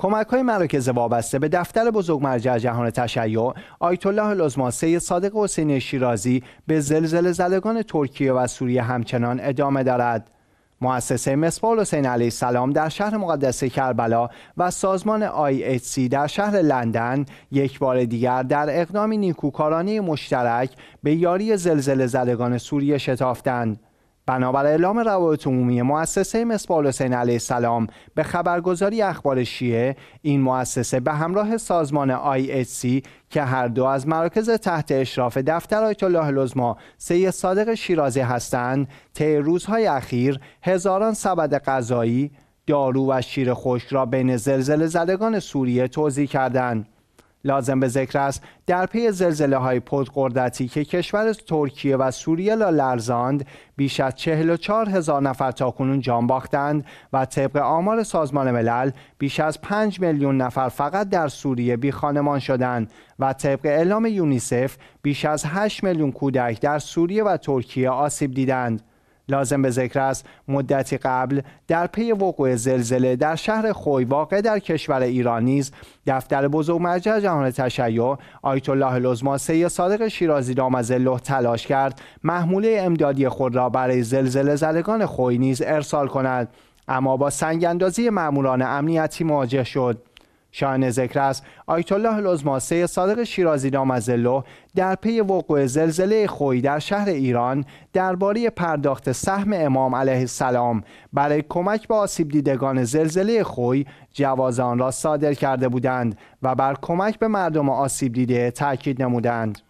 کمک های مراکز وابسته به دفتر بزرگ مرجع جهان تشیع آیت الله العظما صادق حسین شیرازی به زلزله زدگان ترکیه و سوریه همچنان ادامه دارد مؤسسه مصباح حسین علیه السلام در شهر مقدس کربلا و سازمان سی در شهر لندن یک بار دیگر در اقدامی نیکوکارانه مشترک به یاری زلزله زدگان سوریه شتافتند بنابر اعلام روابط عمومی مؤسسه مصباح حسین علیه السلام به خبرگزاری اخبار شیعه این مؤسسه به همراه سازمان سی که هر دو از مراکز تحت اشراف دفتر آیت الله العظما سید صادق شیرازی هستند طی روزهای اخیر هزاران سبد غذایی دارو و شیر خشک را بین زلزله زدگان سوریه توضیح کردند لازم به ذکر است در پی زلزله های پودقردتی که کشور ترکیه و سوریه را لرزاند بیش از 44 هزار نفر تاکنون جان باختند و طبق آمار سازمان ملل بیش از 5 میلیون نفر فقط در سوریه بی خانمان شدند و طبق اعلام یونیسف بیش از 8 میلیون کودک در سوریه و ترکیه آسیب دیدند لازم به ذکر است مدتی قبل در پی وقوع زلزله در شهر خوی واقع در کشور ایران دفتر بزرگ مرجع جهان تشیع آیت الله العظما سید صادق شیرازی دامز تلاش کرد محموله امدادی خود را برای زلزله زلگان خوی نیز ارسال کند اما با سنگ اندازی ماموران امنیتی مواجه شد شایان ذکر است آیت الله سه صادق شیرازی نامزلو در پی وقوع زلزله خوی در شهر ایران درباره پرداخت سهم امام علیه السلام برای کمک به آسیب دیدگان زلزله خوی جواز آن را صادر کرده بودند و بر کمک به مردم آسیب دیده تاکید نمودند